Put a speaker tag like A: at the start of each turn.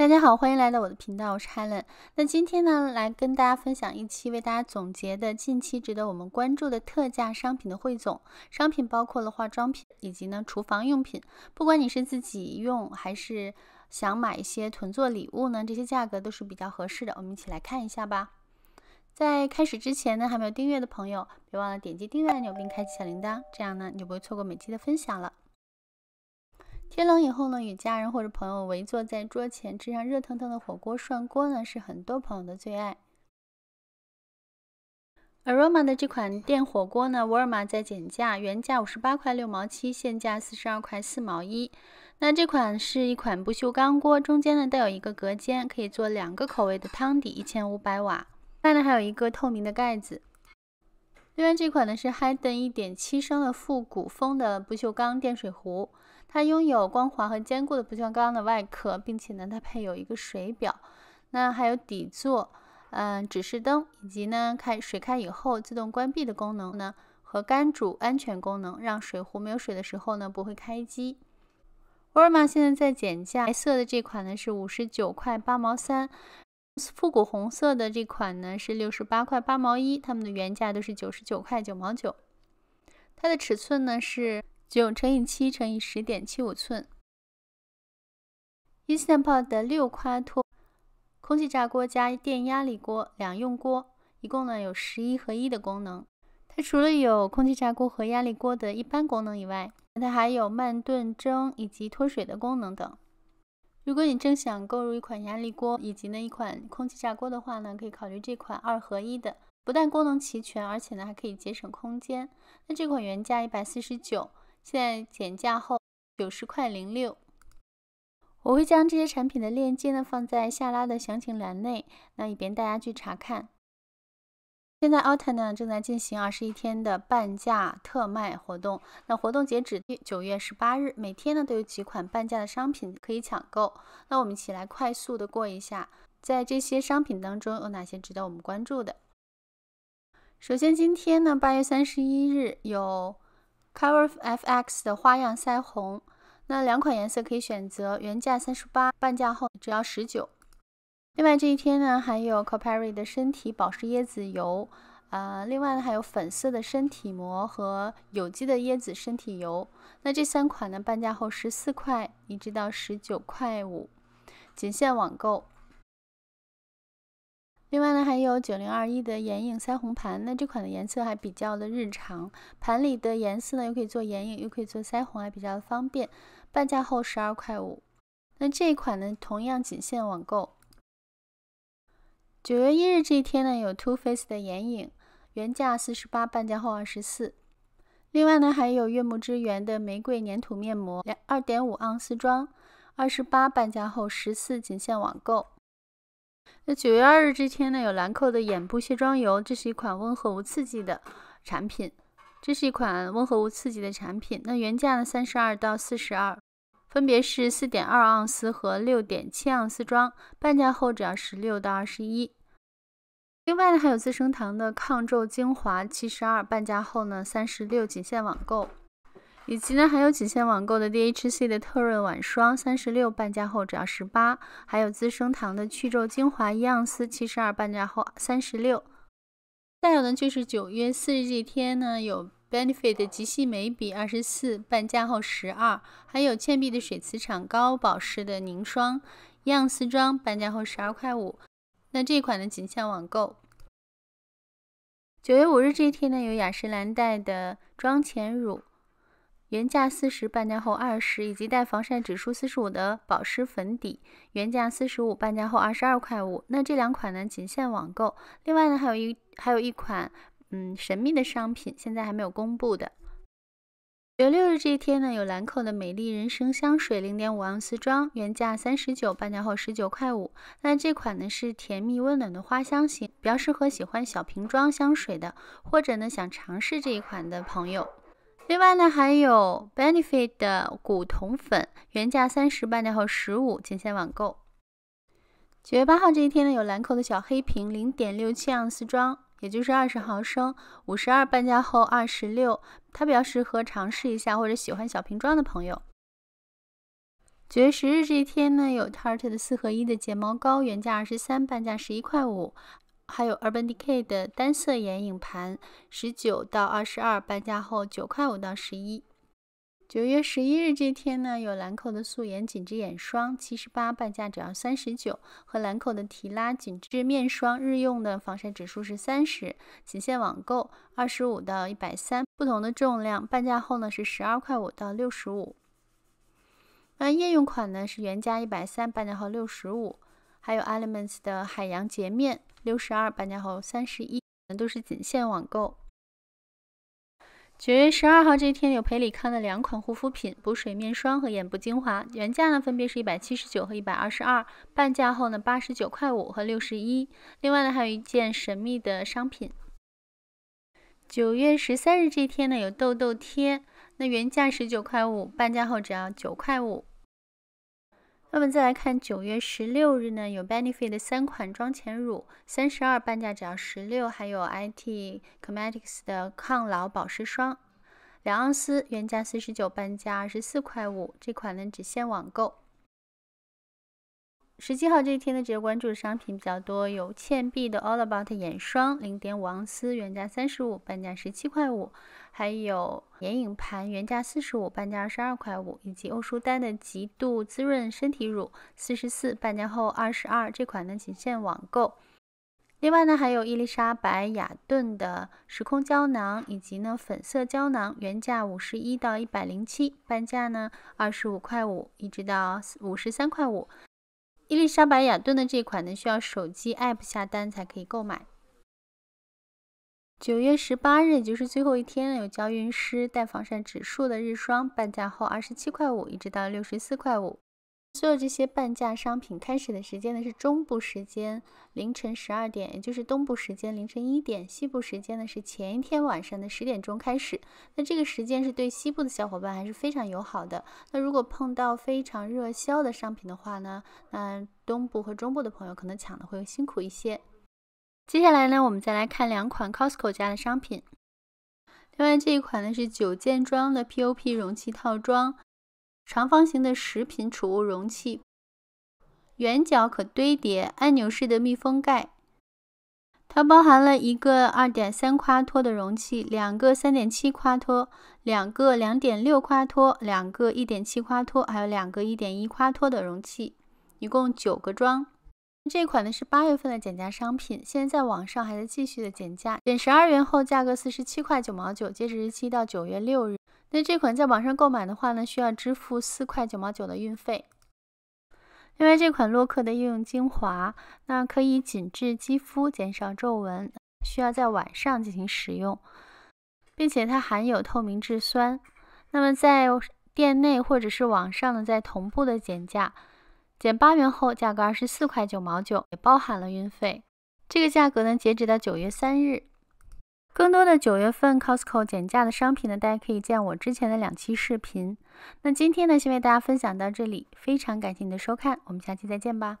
A: 大家好，欢迎来到我的频道，我是 Helen。那今天呢，来跟大家分享一期为大家总结的近期值得我们关注的特价商品的汇总。商品包括了化妆品以及呢厨房用品。不管你是自己用还是想买一些囤做礼物呢，这些价格都是比较合适的。我们一起来看一下吧。在开始之前呢，还没有订阅的朋友，别忘了点击订阅按钮并开启小铃铛，这样呢你就不会错过每期的分享了。天冷以后呢，与家人或者朋友围坐在桌前，吃上热腾腾的火锅涮锅呢，是很多朋友的最爱。Aroma 的这款电火锅呢，沃尔玛在减价，原价五十八块六毛七，现价四十二块四毛一。那这款是一款不锈钢锅，中间呢带有一个隔间，可以做两个口味的汤底，一千五百瓦。外呢还有一个透明的盖子。另外这款呢是 Hyden 一点七升的复古风的不锈钢电水壶。它拥有光滑和坚固的不锈钢的外壳，并且呢，它配有一个水表，那还有底座，嗯，指示灯，以及呢，开水开以后自动关闭的功能呢，和干煮安全功能，让水壶没有水的时候呢，不会开机。沃尔玛现在在减价，白色的这款呢是五十九块八毛三，复古红色的这款呢是六十八块八毛一，它们的原价都是九十九块九毛九。它的尺寸呢是。九乘以七乘以十点七五寸 i n s t a n Pot 六夸托空气炸锅加电压力锅两用锅，一共呢有十一合一的功能。它除了有空气炸锅和压力锅的一般功能以外，它还有慢炖蒸以及脱水的功能等。如果你正想购入一款压力锅以及呢一款空气炸锅的话呢，可以考虑这款二合一的，不但功能齐全，而且呢还可以节省空间。那这款原价一百四十九。现在减价后九十块零六，我会将这些产品的链接呢放在下拉的详情栏内，那以便大家去查看。现在 a 奥 n 呢正在进行二十一天的半价特卖活动，那活动截止九月十八日，每天呢都有几款半价的商品可以抢购。那我们一起来快速的过一下，在这些商品当中有哪些值得我们关注的？首先今天呢八月三十一日有。Cover FX 的花样腮红，那两款颜色可以选择，原价三十八，半价后只要十九。另外这一天呢，还有 c o p e r r y 的身体保湿椰子油，啊，另外呢还有粉色的身体膜和有机的椰子身体油。那这三款呢，半价后十四块一直到十九块五，仅限网购。另外呢，还有九零二一的眼影腮红盘，那这款的颜色还比较的日常，盘里的颜色呢又可以做眼影，又可以做腮红，还比较方便。半价后十二块五。那这一款呢，同样仅限网购。九月一日这一天呢，有 Two Face 的眼影，原价四十八，半价后二十四。另外呢，还有悦木之源的玫瑰粘土面膜，两二点五盎司装，二十八，半价后十四，仅限网购。那九月二日这天呢，有兰蔻的眼部卸妆油，这是一款温和无刺激的产品，这是一款温和无刺激的产品。那原价呢，三十二到四十二，分别是四点二盎司和六点七盎司装，半价后只要十六到二十一。另外呢，还有资生堂的抗皱精华七十二，半价后呢，三十六，仅限网购。以及呢，还有几限网购的 DHC 的特润晚霜，三十六半价后只要十八；还有资生堂的去皱精华，一样司，七十二半价后三十六。再有呢，就是九月四日这天呢，有 Benefit 的极细眉笔，二十四半价后十二；还有倩碧的水磁场高保湿的凝霜，一样丝妆半价后十二块五。那这款呢，仅限网购。九月五日这一天呢，有雅诗兰黛的妆前乳。原价四十，半价后二十，以及带防晒指数四十五的保湿粉底，原价四十五，半价后二十二块五。那这两款呢，仅限网购。另外呢，还有一还有一款，嗯，神秘的商品，现在还没有公布的。九月六日这一天呢，有兰蔻的美丽人生香水零点五盎司装，原价三十九，半价后十九块五。那这款呢是甜蜜温暖的花香型，比较适合喜欢小瓶装香水的，或者呢想尝试这一款的朋友。另外呢，还有 Benefit 的古铜粉，原价三十，半价后十五，仅限网购。九月八号这一天呢，有兰蔻的小黑瓶，零点六七盎司装，也就是二十毫升，五十二，半价后二十六，它比较适合尝试一下或者喜欢小瓶装的朋友。九月十日这一天呢，有 Tarte 的四合一的睫毛膏，原价二十三，半价十一块五。还有 Urban Decay 的单色眼影盘，十九到二十二，半价后九块五到十一。九月十一日这天呢，有兰蔻的素颜紧致眼霜，七十八，半价只要三十九。和兰蔻的提拉紧致面霜，日用的防晒指数是三十，仅限网购，二十五到一百三，不同的重量，半价后呢是十二块五到六十五。那夜用款呢是原价一百三，半价后六十五。还有 Elements 的海洋洁面，六十二，半价后三十一，都是仅限网购。九月十二号这一天有陪丽康的两款护肤品，补水面霜和眼部精华，原价呢分别是一百七十九和一百二十二，半价后呢八十九块五和六十一。另外呢还有一件神秘的商品。九月十三日这一天呢有痘痘贴，那原价十九块五，半价后只要九块五。那么再来看九月十六日呢，有 Benefit 的三款妆前乳，三十二半价只要十六，还有 IT Cosmetics 的抗老保湿霜，两盎司原价四十九，半价二十四块五，这款呢只限网购。十七号这一天呢，值得关注的商品比较多，有倩碧的 All About 眼霜，零点五盎司，原价三十五，半价十七块五；还有眼影盘，原价四十五，半价二十二块五；以及欧舒丹的极度滋润身体乳，四十四，半价后二十二。这款呢仅限网购。另外呢，还有伊丽莎白雅顿的时空胶囊，以及呢粉色胶囊，原价五十一到一百零七，半价呢二十五块五，一直到五十三块五。伊丽莎白雅顿的这款呢，需要手机 app 下单才可以购买。九月十八日，也就是最后一天了，有娇韵诗带防晒指数的日霜，半价后二十七块五，一直到六十四块五。所有这些半价商品开始的时间呢是中部时间凌晨十二点，也就是东部时间凌晨一点，西部时间呢是前一天晚上的十点钟开始。那这个时间是对西部的小伙伴还是非常友好的。那如果碰到非常热销的商品的话呢，那东部和中部的朋友可能抢的会辛苦一些。接下来呢，我们再来看两款 Costco 家的商品。另外这一款呢是九件装的 POP 容器套装。长方形的食品储物容器，圆角可堆叠，按钮式的密封盖。它包含了一个二点三夸托的容器，两个三点七夸托，两个两点六夸托，两个一点七夸托，还有两个一点一夸托的容器，一共九个装。这款呢是八月份的减价商品，现在在网上还在继续的减价，减十二元后价格四十七块九毛九，截止日期到九月六日。那这款在网上购买的话呢，需要支付四块九毛九的运费。另外这款洛克的夜用精华，那可以紧致肌肤、减少皱纹，需要在晚上进行使用，并且它含有透明质酸。那么在店内或者是网上呢，在同步的减价，减八元后价格二十四块九毛九，也包含了运费。这个价格呢，截止到九月三日。更多的九月份 Costco 减价的商品呢，大家可以见我之前的两期视频。那今天呢，先为大家分享到这里，非常感谢你的收看，我们下期再见吧。